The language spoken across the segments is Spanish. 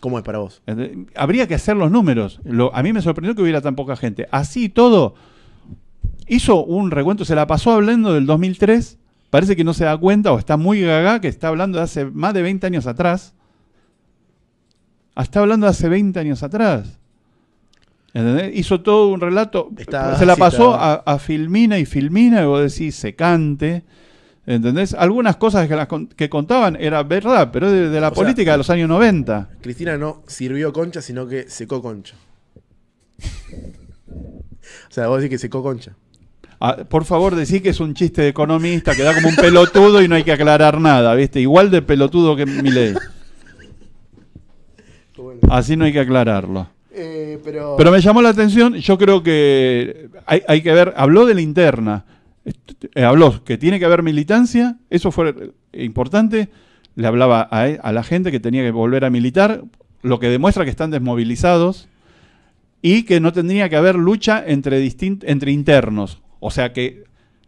¿Cómo es para vos? Habría que hacer los números. a mí me sorprendió que hubiera tan poca gente. Así todo, hizo un recuento, se la pasó hablando del 2003. Parece que no se da cuenta o está muy gaga que está hablando de hace más de 20 años atrás. Ah, está hablando de hace 20 años atrás. Hizo todo un relato. se la pasó a, Filmina y Filmina, y vos decís, secante, ¿Entendés? Algunas cosas que, las que contaban era verdad, pero de, la política de los años 90. Cristina no sirvió concha, sino que secó concha. o sea, vos decís que secó concha. Ah, por favor, decís que es un chiste de economista que da como un pelotudo y no hay que aclarar nada, ¿viste? Igual de pelotudo que mi ley Así no hay que aclararlo. Eh, pero... me llamó la atención, yo creo que hay, que ver, habló de la interna eh, habló que tiene que haber militancia, eso fue eh, importante, le hablaba e, a, la gente que tenía que volver a militar, lo que demuestra que están desmovilizados y que no tendría que haber lucha entre, entre internos. O sea que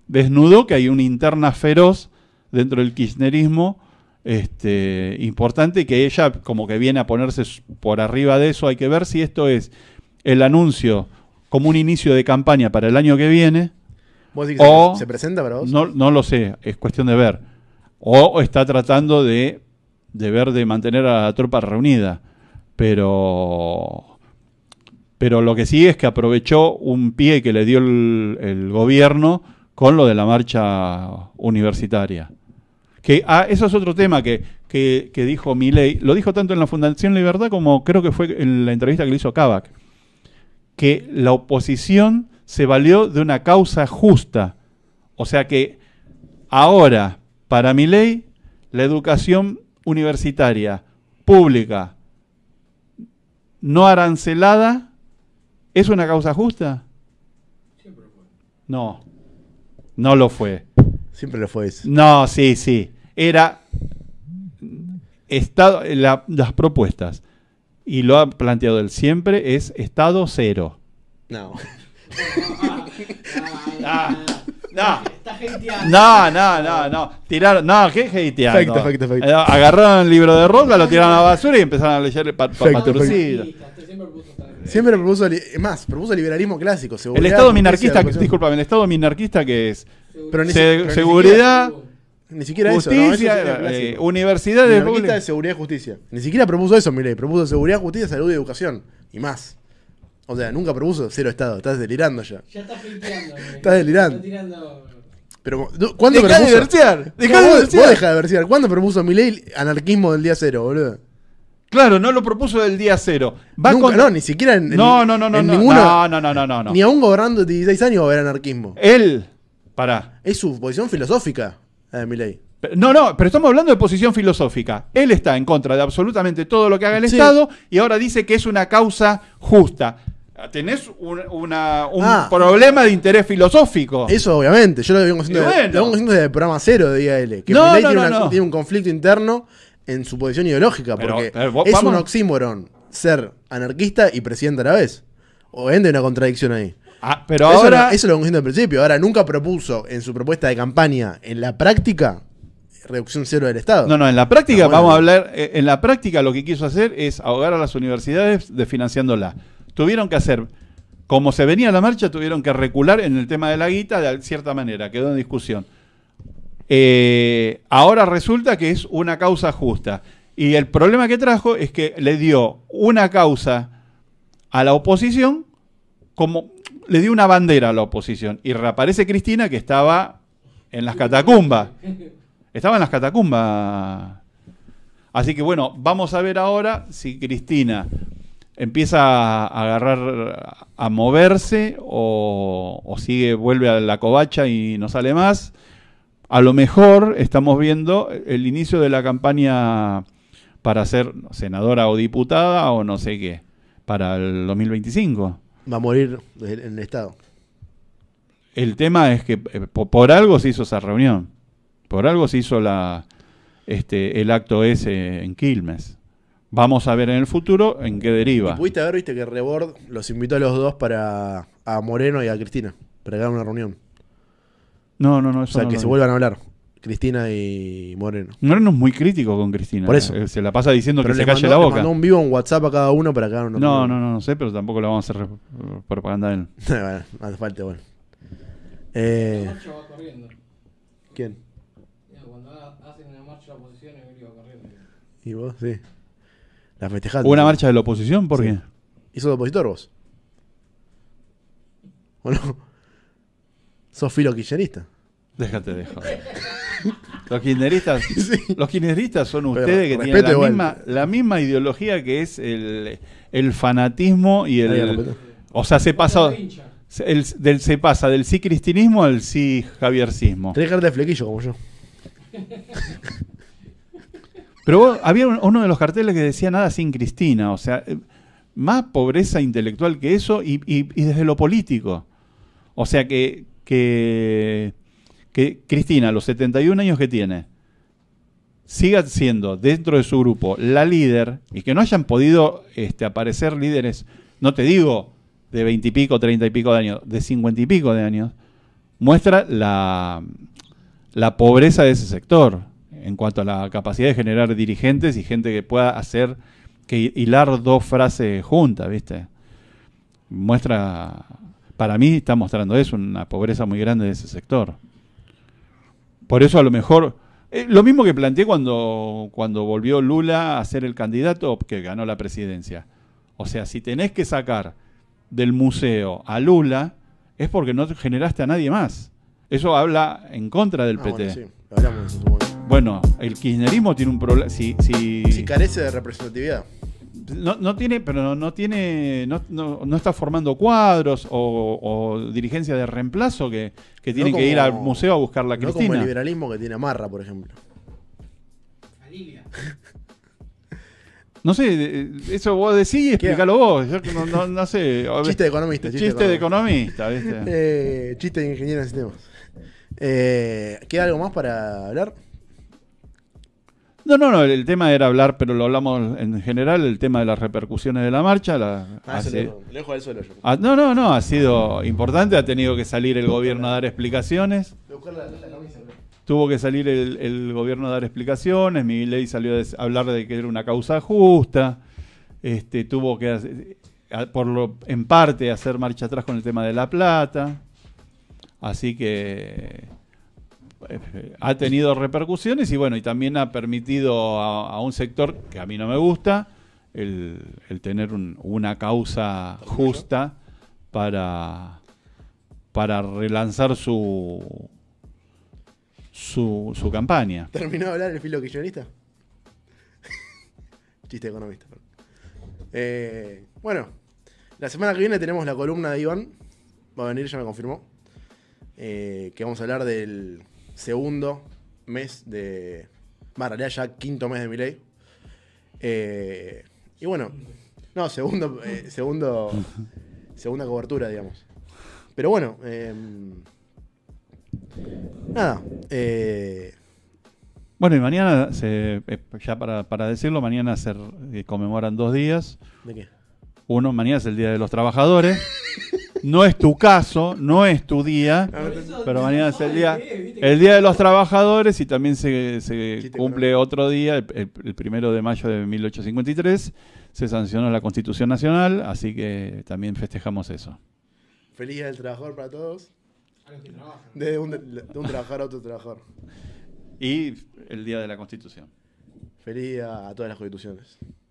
desnudo que hay una interna feroz dentro del kirchnerismo este, importante y que ella como que viene a ponerse por arriba de eso. Hay que ver si esto es el anuncio como un inicio de campaña para el año que viene ¿Vos o, se presenta para No, no lo sé, es cuestión de ver. O está tratando de, ver de mantener a la tropa reunida. Pero pero lo que sí es que aprovechó un pie que le dio el, gobierno con lo de la marcha universitaria. Que ah, eso es otro tema que, que, que dijo Milei, lo dijo tanto en la Fundación Libertad como creo que fue en la entrevista que le hizo Kavak, que la oposición se valió de una causa justa. O sea que ahora, para mi ley, la educación universitaria, pública, no arancelada, ¿es una causa justa? Siempre fue. No, no lo fue. Siempre lo fue eso. No, sí, sí. Era estado, las propuestas, y lo ha planteado él siempre, es Estado cero. No no. No, no, no, Tiraron, no, ¿qué hateando? Eh, agarraron el libro de Roca, lo tiraron a la basura y empezaron a leer Siempre Siempre propuso, más, propuso liberalismo clásico. El Estado minarquista, Disculpame, el Estado minarquista que es seguridad, ni siquiera justicia, eh, Universidad de seguridad y justicia. Ni siquiera propuso eso, mire. Propuso seguridad, justicia, salud y educación. Y más. O sea, nunca propuso cero estado. Estás delirando ya. Ya estás filtrando. Eh. estás delirando. Pero, ¿cuándo Dejá propuso? de versear. de Vos, de ¿Cuándo propuso ley anarquismo del día cero, boludo? Claro, no lo propuso del día cero. No, ni siquiera en, no, no, no, no, No, no, no, no, Ni aún gobernando 16 años va a haber anarquismo. Él, pará. Es su posición filosófica, de Milei. No, no, pero estamos hablando de posición filosófica. Él está en contra de absolutamente todo lo que haga el Estado y ahora dice que es una causa justa. Tenés un, ah. problema de interés filosófico. Eso, obviamente. Yo lo vengo haciendo, desde el programa cero de IAL Que no, tiene, un conflicto interno en su posición ideológica. Porque es un oxímoron ser anarquista y presidente a la vez. O vende una contradicción ahí. Ah, pero eso ahora. eso lo vengo haciendo al principio. Ahora, nunca propuso en su propuesta de campaña, en la práctica, reducción cero del Estado. No, no, en la práctica, vamos a hablar, eh, en la práctica lo que quiso hacer es ahogar a las universidades desfinanciándolas tuvieron que hacer, como se venía la marcha, tuvieron que recular en el tema de la guita de cierta manera, quedó en discusión. Eh, ahora resulta que es una causa justa. Y el problema que trajo es que le dio una causa a la oposición como le dio una bandera a la oposición. Y reaparece Cristina que estaba en las catacumbas. Estaba en las catacumbas. Así que bueno, vamos a ver ahora si Cristina empieza a agarrar, a moverse o, sigue, vuelve a la covacha y no sale más. A lo mejor estamos viendo el inicio de la campaña para ser senadora o diputada o no sé qué, para el 2025. Va a morir en el Estado. El tema es que eh, por algo se hizo esa reunión, por algo se hizo este, el acto ese en Quilmes. Vamos a ver en el futuro en qué deriva. Y pudiste ver, viste, que Rebord los invitó a los dos para a Moreno y a Cristina, para que hagan una reunión. No, no, no. Eso o sea, que se vuelvan a hablar. Cristina y Moreno. Moreno es muy crítico con Cristina. Por eh, eso. Se la pasa diciendo que se calle la boca. Le mandó un vivo en WhatsApp a cada uno para No, no, no, no sé, pero tampoco lo vamos a hacer propaganda a él. bueno, hace falta, bueno. ¿Quién? Cuando hacen la marcha de la el corriendo. ¿Y vos? Sí una marcha de la oposición? ¿Por qué? ¿Y sos opositor vos? ¿O no? ¿Sos filo Déjate de Los kirchneristas, son ustedes que tienen la misma, ideología que es el, fanatismo y el, o sea, se pasa del, se pasa del sí cristinismo al sí javiercismo. Tres cartas de flequillo como yo. Pero había uno de los carteles que decía nada sin Cristina, o sea, eh, más pobreza intelectual que eso y, desde lo político. O sea que, que, que Cristina, los 71 años que tiene, siga siendo dentro de su grupo la líder y que no hayan podido este, aparecer líderes, no te digo de 20 y pico, 30 y pico de años, de 50 y pico de años, muestra la, la pobreza de ese sector en cuanto a la capacidad de generar dirigentes y gente que pueda hacer que hilar dos frases juntas, ¿viste? Muestra, para mí está mostrando eso, una pobreza muy grande de ese sector. Por eso a lo mejor, eh, lo mismo que planteé cuando, cuando volvió Lula a ser el candidato que ganó la presidencia. O sea, si tenés que sacar del museo a Lula, es porque no generaste a nadie más. Eso habla en contra del ah, PT. Bueno, el kirchnerismo tiene un problema. Si, carece de representatividad. No, no tiene, pero no, tiene, no, está formando cuadros o, dirigencia de reemplazo que, que tienen que ir al museo a buscar la Cristina. No como el liberalismo que tiene Amarra, por ejemplo. No sé, eso vos decís y explícalo vos. Yo no, sé. Chiste de economista. Chiste, de economista, eh, chiste de ingeniero en sistemas. Eh, ¿Queda algo más para hablar? No, no, no, el tema era hablar, pero lo hablamos en general, el tema de las repercusiones de la marcha. La, ah, lejos del suelo yo. Ah, no, no, no, ha sido importante, ha tenido que salir el gobierno a dar explicaciones. Tuvo que salir el, gobierno a dar explicaciones, mi ley salió a hablar de que era una causa justa, este, tuvo que, por lo, en parte, hacer marcha atrás con el tema de la plata. Así que ha tenido repercusiones y bueno, y también ha permitido a, un sector que a mí no me gusta el, tener una causa justa para, para relanzar su, su, campaña. ¿Terminó de hablar el filo Chiste economista. Eh, bueno, la semana que viene tenemos la columna de Iván. Va a venir, ya me confirmó. Eh, que vamos a hablar del segundo mes de. Va, ya quinto mes de mi ley. Eh, y bueno, no, segundo, eh, segundo, segunda cobertura, digamos. Pero bueno, em, nada. Eh, bueno, y mañana, ya para, para, decirlo, mañana se conmemoran dos días. ¿De qué? Uno, mañana es el Día de los Trabajadores. No es tu caso, no es tu día, ah, pero mañana es el día, el día de los trabajadores y también se, cumple otro día, el, primero de mayo de 1853, se sancionó la Constitución Nacional, así que también festejamos eso. Feliz Día del Trabajador para todos. De un, trabajador a otro trabajador. Y el Día de la Constitución. Feliz a todas las constituciones.